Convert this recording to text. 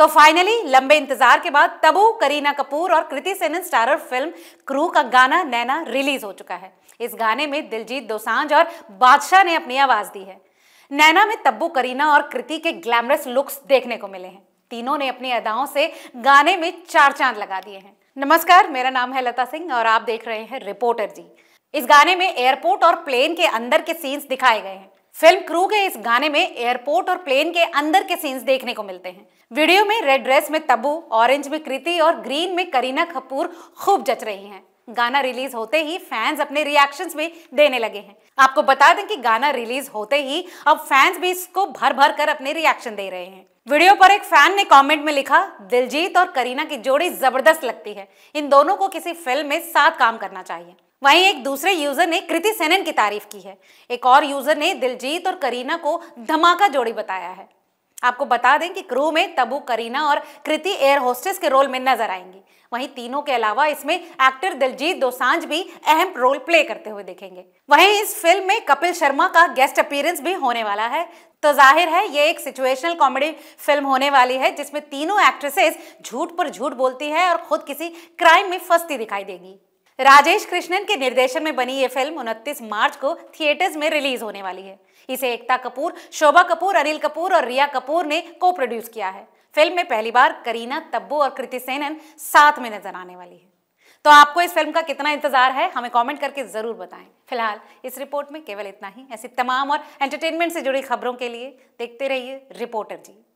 तो फाइनली लंबे इंतजार के बाद तबू करीना कपूर और Kriti Sanon starrer film Crew का गाना नैना रिलीज हो चुका है इस गाने में दिलजीत दोसांझ और बादशाह ने अपनी आवाज दी है नैना में तब्बू करीना और कृति के ग्लैमरस लुक्स देखने को मिले हैं तीनों ने अपनी अदाओं से गाने में चार चांद लगा दिए हैं नमस्कार मेरा नाम है लता सिंह और आप देख रहे हैं रिपोर्टर जी इस गाने में एयरपोर्ट और प्लेन के अंदर के सीन्स दिखाए गए हैं फिल्म क्रू के इस गाने में एयरपोर्ट और प्लेन के अंदर के सीन्स देखने को मिलते हैं वीडियो में रेड ड्रेस में तब्बू ऑरेंज में कृति और ग्रीन में करीना कपूर खूब जच रही हैं गाना रिलीज होते ही फैंस अपने रिएक्शंस भी देने लगे हैं आपको बता दें कि गाना रिलीज होते ही अब फैंस भी इसको भर भर कर अपने रिएक्शन दे रहे हैं वीडियो पर एक फैन ने कमेंट में लिखा दिलजीत और करीना की जोड़ी जबरदस्त लगती है इन दोनों को किसी फिल्म में साथ काम करना चाहिए वहीं एक दूसरे यूजर ने कृति सेनन की तारीफ की है एक और यूजर ने दिलजीत और करीना को धमाका जोड़ी बताया है आपको बता दें कि क्रू में तबू करीना और कृति एयर होस्टेस के रोल में नजर आएंगी वहीं तीनों के अलावा इसमें एक्टर दिलजीत दोसांझ भी अहम रोल प्ले करते हुए देखेंगे वहीं इस फिल्म में कपिल शर्मा का गेस्ट अपीयरेंस भी होने वाला है तो जाहिर है ये एक सिचुएशनल कॉमेडी फिल्म होने वाली है जिसमें तीनों एक्ट्रेसेस झूठ पर झूठ बोलती है और खुद किसी क्राइम में फंसती दिखाई देगी राजेश कृष्णन के निर्देशन में बनी ये फिल्म 29 मार्च को थिएटर्स में रिलीज होने वाली है इसे एकता कपूर शोभा कपूर अनिल कपूर और रिया कपूर ने को प्रोड्यूस किया है फिल्म में पहली बार करीना तब्बू और कृति सेनन साथ में नजर आने वाली है तो आपको इस फिल्म का कितना इंतजार है हमें कमेंट करके जरूर बताएं फिलहाल इस रिपोर्ट में केवल इतना ही ऐसी तमाम और एंटरटेनमेंट से जुड़ी खबरों के लिए देखते रहिए रिपोर्टर जी